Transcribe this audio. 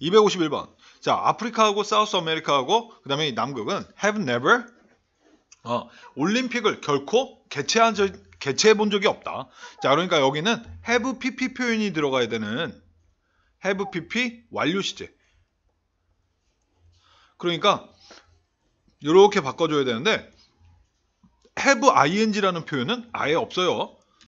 251번. 자, 아프리카하고 사우스 아메리카하고 그다음에 남극은 have never 어, 올림픽을 결코 개최한 적, 개최해 본 적이 없다. 자, 그러니까 여기는 have pp 표현이 들어가야 되는 have pp 완료 시제. 그러니까 이렇게 바꿔 줘야 되는데 have ing라는 표현은 아예 없어요.